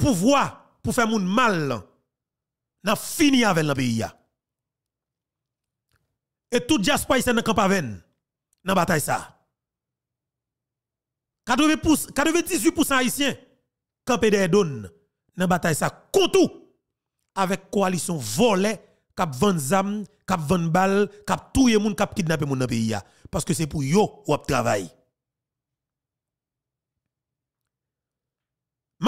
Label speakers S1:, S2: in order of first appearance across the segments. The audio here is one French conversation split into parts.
S1: pouvoir pour faire moun mal n'a fini avec le pays et tout diaspora ici dans camp aven dans bataille ça 98% haïtiens campé des donnes dans bataille ça contre avec coalition volée cap vend zam cap vend balle cap touye moun cap kidnapper moun dans pays parce que c'est pour yo ou travail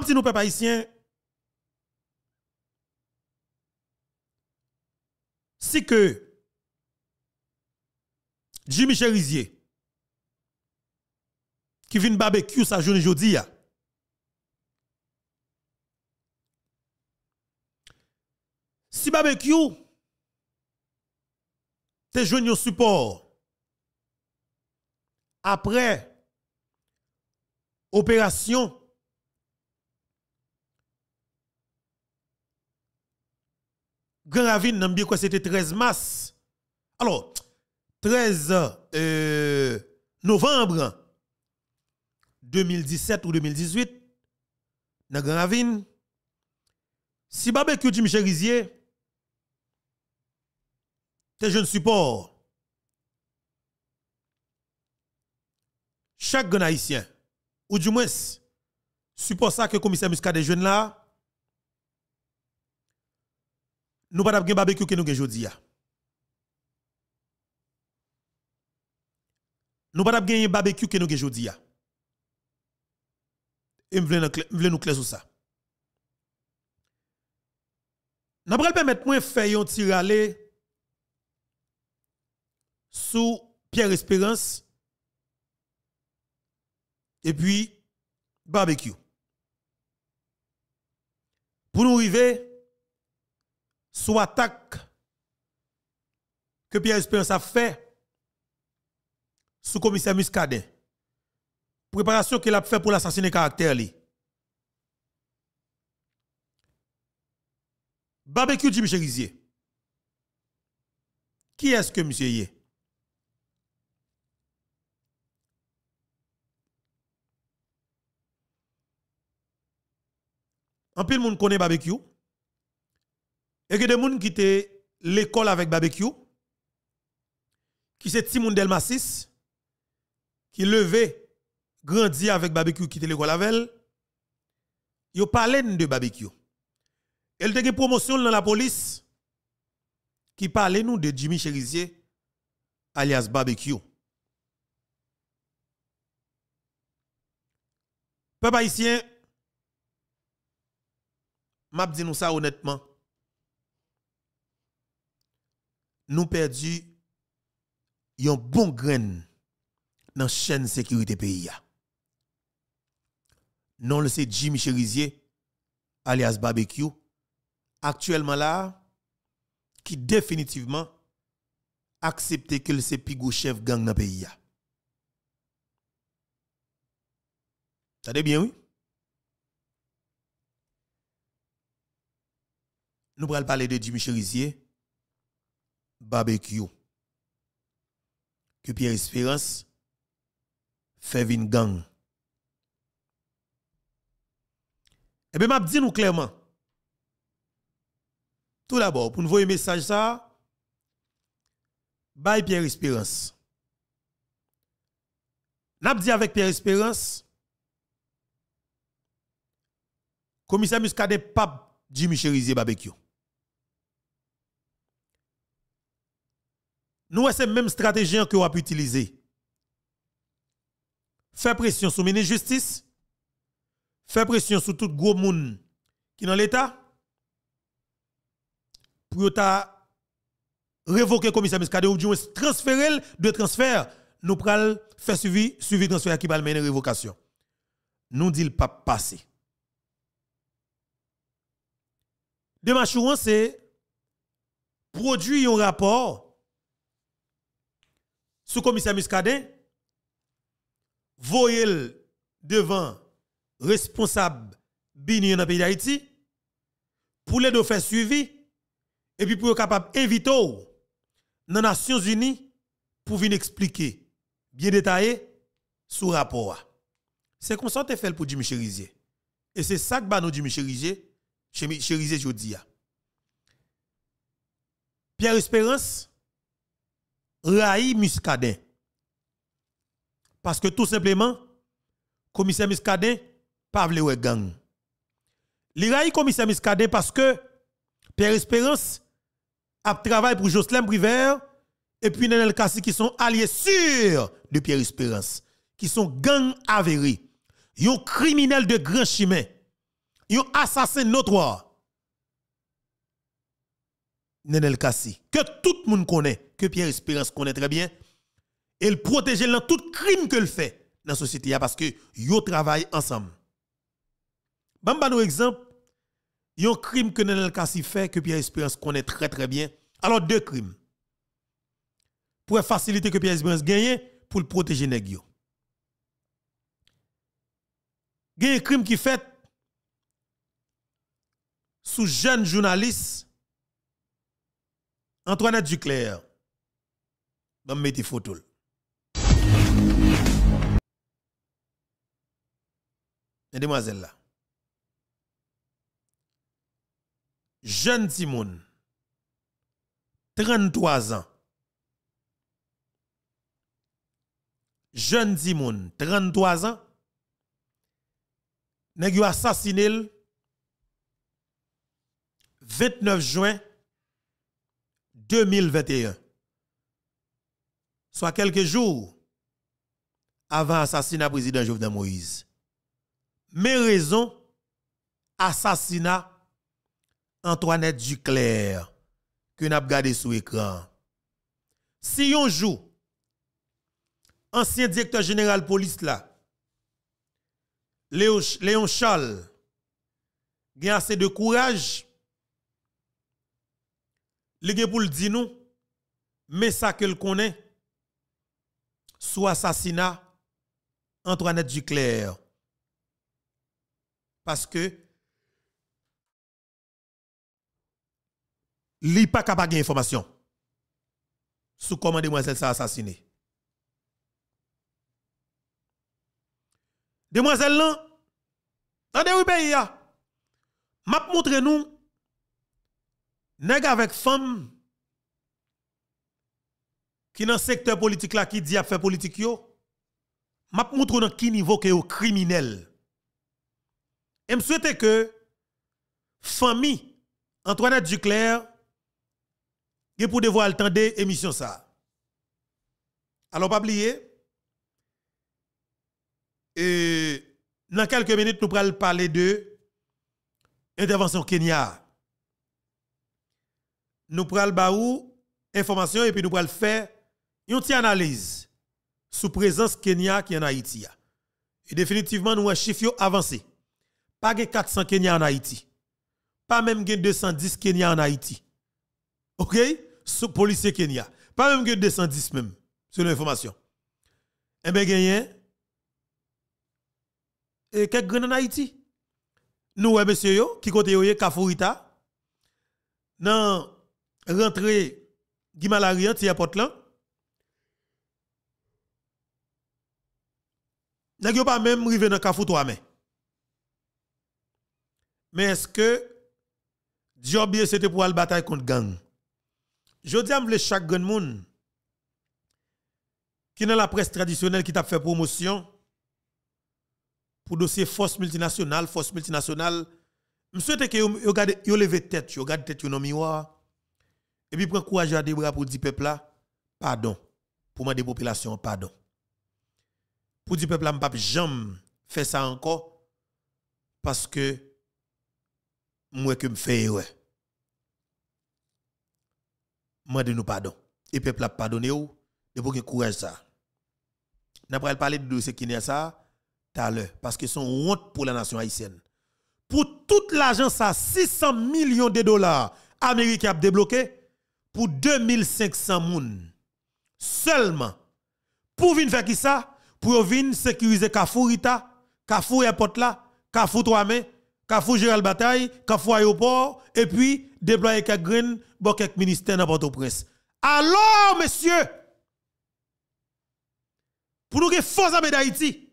S1: M'a nous si que Jimmy Cherizier qui vient barbecue sa journée jeudi, Si barbecue te joigne au support après opération Grand Ravine, c'était c'était 13 mars. Alors, 13 euh, novembre 2017 ou 2018, dans Grand Ravine, si barbecue du Michel Rizier, tes jeunes supports, chaque Haïtien, ou du moins, support ça que le commissaire des jeunes là, nous pas un barbecue que nous avons aujourd'hui. Nous pas un barbecue que nous avons aujourd'hui. Et nous voulons nous clair sur ça. Nous allons permettre de faire un petit râle... sous Pierre Espérance et puis barbecue. Pour nous arriver, sous attaque que Pierre Espérance a fait sous commissaire Muscadet. Préparation qu'il a fait pour l'assassiner caractère. Barbecue Jimmy Cherizier. Qui est-ce que monsieur y est? En le monde connaît barbecue. Et que des gens qui étaient l'école avec barbecue, qui c'est Timoun Delmasis, qui levait, grandit avec barbecue, qui était l'école avec elle, ils parlaient de barbecue. Elle il y a une promotion dans la police qui parlait nous de Jimmy Cherizier, alias barbecue. Peu haïtien, m'a dit nous ça honnêtement. nous perdu un bon grain dans la chaîne sécurité pays. Non, c'est Jimmy Cherizier, alias Barbecue, actuellement là, qui définitivement accepte que c'est Pigou chef gang dans le pays. Ça bien, oui? Nous allons parler de Jimmy Cherizier barbecue que Pierre Espérance fait une gang. Eh bien, m'a dit nous clairement. Tout d'abord, pour nous voir un message ça, bye Pierre Espérance. N'a dit avec Pierre Espérance, commissaire Muscadet pap Jimmy Chérisier Barbecue. Nous, c'est même stratégie que vous avez utilisé. Faire pression sur le ministre de justice. Faire pression sur tout gros monde qui est dans l'État. Pour révoquer le commissaire Miskade ou du transférer de transfert. Nous prenons faire suivi, suivi transfert qui va mener révocation. Nous dit le pas passer. vous c'est produire un rapport sous commissaire Muscadet, voyez devant responsable Bini dans pays d'Haïti, pour les faire suivi, et puis pour être capable d'inviter dans les Nations Unies pour venir expliquer bien détaillé ce rapport. C'est comme ça que fait pour Jimmy Cherizier. Et c'est ça que nous Jimmy Cherizier, Cherizier Jodia. Pierre Espérance, Raï Muscadet. Parce que tout simplement, commissaire Muscadet pas vle gang. Li raï commissaire Muscadet, parce que pierre Espérance a travaillé pour Jocelyn Privert et puis Nenel Kassi qui sont alliés sûrs de Pierre Espérance, qui sont gang avérés, sont criminels de grand chemin, yon assassin notoire. Nenel Kassi, que tout le monde connaît que Pierre Espérance connaît très bien, et le protéger dans tout crime que le fait dans la société hein, parce que yo travaillent ensemble. Bamba par exemple, il crime que Nenel fait que Pierre Espérance connaît très très bien. Alors, deux crimes. Pour faciliter que Pierre Espérance gagne, pour le protéger Negio. Il y un crime qui fait sous jeune journaliste Antoinette Duclerc. Je mes photo. Et demoiselle là. Jeune Timoun, 33 ans. Jeune Timoun, 33 ans. Nèg assassiné le 29 juin 2021 soit quelques jours avant l'assassinat du président Jovenel Moïse. Mais raison, assassinat Antoinette Duclair, que nous avons gardé sur écran. Si on joue, ancien directeur général police là, Léon, Léon Charles, a assez de courage. Il pour le dire nous, mais ça qu'il connaît, sous assassinat Antoinette Duclair. Parce que li pas capable information sous comment demoiselle ça assassiné. Demoiselle là, attendez oui pays ya M'a montré nous nèg avec femme qui dans le secteur politique là qui dit à faire politique yo m'a montre dans quel niveau que au criminel et me souhaite que famille Antoinette Duclerc et pour devoir attendre émission ça alors pas oublier et dans quelques minutes nous allons parler de intervention Kenya nous allons baou information et puis nous allons faire une analyse sous présence Kenya qui en Haïti. Et définitivement, nous avons un chiffre avancé. Pas 400 Kenya en Haïti. Pas même 210 Kenya en Haïti. OK? Sous policier Kenya. Pas même 210 même, selon l'information. Et eh bien, gagné. Et quelques en Haïti. Nous, eh, monsieur, qui côté yo, Kafourita. Dans rentrée Guimalarian, hein, à Portland ne yo pas même rivé dans kafou toi mais. Mais est-ce que Dieu c'était pour la bataille contre gang? Je dis à chaque grand monde qui dans la presse traditionnelle qui t'a fait promotion pour dossier force multinationale, force multinationale. Je souhaite que vous levez tête, vous regardez tête dans le miroir, et puis prenez courage à des bras pour dire peuple là, pardon, pour ma population, pardon. Pour du peuple, je jamais fait ça encore parce que moi que me fais ouais. de nous pardon. Et peuple a pardonné ou de pour courage ça. N'a pas parler de ce qui n'est ça à l'heure parce que une honte pour la nation haïtienne. Pour toute l'agence 600 millions de dollars américains a débloqué pour 2500 personnes. seulement pour venir faire qui ça pour venir sécuriser Kafou Rita, Kafou Airport là, Kafou 3 mains Kafou Gérald Bataille, Kafou Aéroport, et puis déployer quelques graines pour quelques ministères dans presse. Alors, messieurs, pour nous que force à d'Haïti,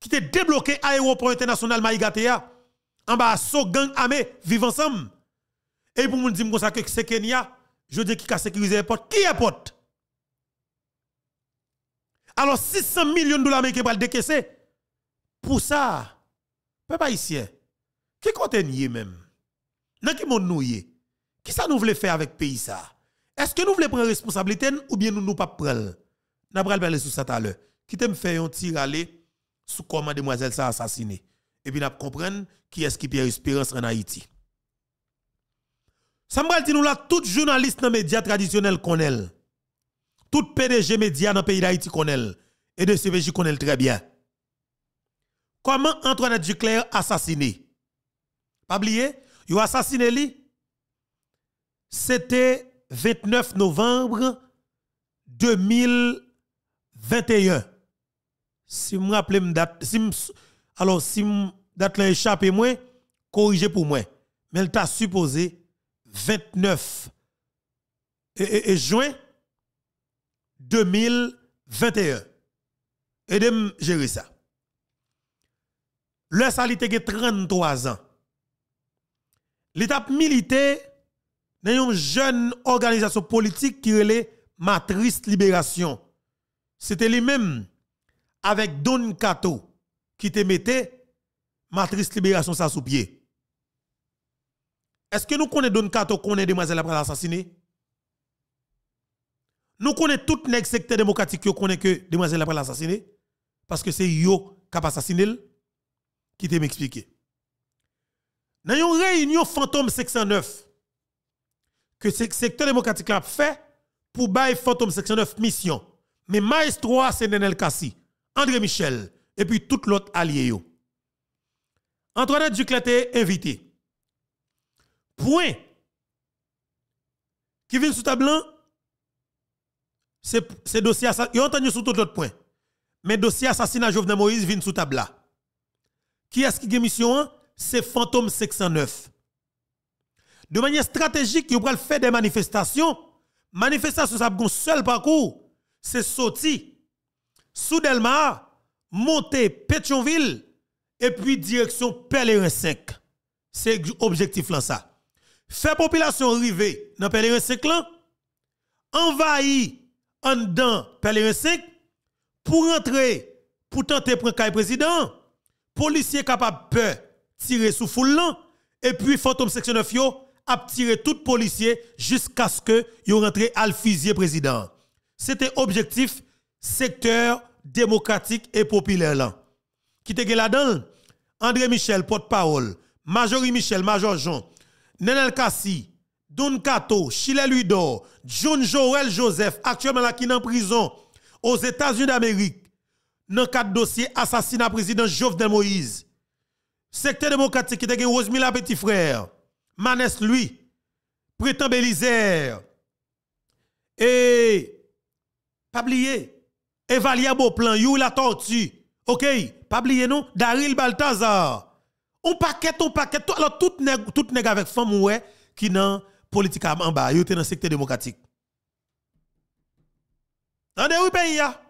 S1: qui te débloqué aéroport international Maïgatea, en bas, so gang Amé, vivons ensemble. Et pour nous dire que c'est Kenya, je dis qui a sécurisé l'aéroport. Qui est porte? Alors 600 millions de dollars américains pour le décaisser. Pour ça, peuple haïtien, qui compte nier même? Dans qui monde nous Qui ça nous voulons faire avec pays Est-ce que nous voulons prendre responsabilité ou bien nous ne pas prendre? N'a pas parler sur ça tout à l'heure. Qui te fait un tir aller sur comment demoiselle ça assassiné? Et puis n'a comprendre qui est-ce qui Pierre Espérance en Haïti. Sambral dit nous là les journalistes dans les médias traditionnels qu'on est. Tout PDG média dans le pays d'Haïti connaît et de CVJ connaît très bien. Comment Antoinette Duclerc assassiné? Pas oublié il a assassiné lui. C'était 29 novembre 2021. Si vous me rappelle si alors si date échappé moi, corrigez pour moi. Mais elle t'a supposé 29 et juin 2021. Et de gérer ça. Le salité 33 ans. L'étape militaire dans une jeune organisation politique qui relait Matrice Libération. C'était lui-même avec Don Kato qui te mettait Matrice Libération ça sous pied. Est-ce que nous connaissons Don Kato connaît Demoiselle après l'assassiné? Nous connaissons tout les secteur démocratique qui connaît que demoiselle après l'assassiné. Parce que c'est yo qui a assassiné qui te m'explique. Dans une réunion fantôme 609, que ce secteur démocratique a fait pour bailler fantôme 609 mission. Mais maestro, c'est Nenel Kassi, André Michel, et puis tout l'autre allié. Antoine Ducla Duclet invité. Point. Qui vient sous tableau, c'est dossier assassinat. ont entendu sur tout points point. Mais dossier assassinat Jovenel Moïse vient sous table là. Qui est-ce qui a mission C'est Fantôme 609. De manière stratégique, ils pouvez faire des manifestations. Manifestation, ça a un seul parcours. C'est sorti. Sous Delmar, monter Pétionville et puis direction Pèlerin 5. C'est l'objectif là ça. Faire population arriver dans Pèlerin 5 là, envahir en dedans Pèlerin 5 pour rentrer pour tenter prendre le président policier capable peur tirer sous foule et puis fantôme section 9 a tiré tout policier jusqu'à ce que yo rentré al fusier président c'était objectif secteur démocratique et populaire là qui te là-dedans André Michel porte-parole Majorie Michel Major Jean Nenel Kassi Don Kato, Chile Ludo, John Joel Joseph, actuellement là qui en prison aux États-Unis d'Amérique, dans le cadre dossier assassinat président Jovenel Moïse. Secteur démocratique qui a Rosemila Petit Frère, Manes lui, Prétend Bélisère, et pas oublier, Evalia Beauplan, You la Tortue, ok, pas non, Daryl Baltazar, On paquette, on paquette, alors tout nèg, tout avec femme ouais, qui nan Politiquement, en bas, étaient dans le secteur démocratique. Dans oui pays ya.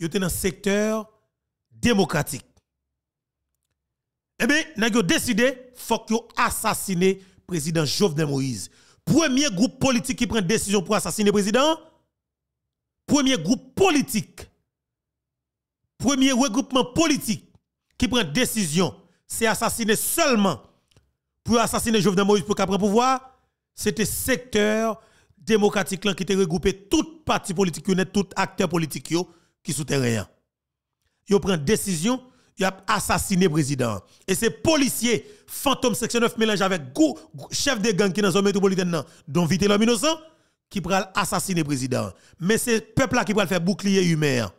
S1: Yo dans le secteur démocratique. Eh bien, n'a ont décidé, faut assassiner président Jovenel Moïse. Premier groupe politique qui prend décision pour assassiner le président. Premier groupe politique. Premier regroupement politique qui prend décision, c'est assassiner seulement pour assassiner Jovenel Moïse pour qu'après pouvoir, c'était secteur démocratique qui était regroupé tout parti politique, tout acteur politique qui rien. Ils prend décision, ils ont assassiné le président. Et ces policiers, fantômes section 9 mélange avec les chef de gang qui est dans zone métropolitaine, dont vite l'homme qui prennent assassiner président. Mais c'est le peuple là qui prennent faire bouclier humain.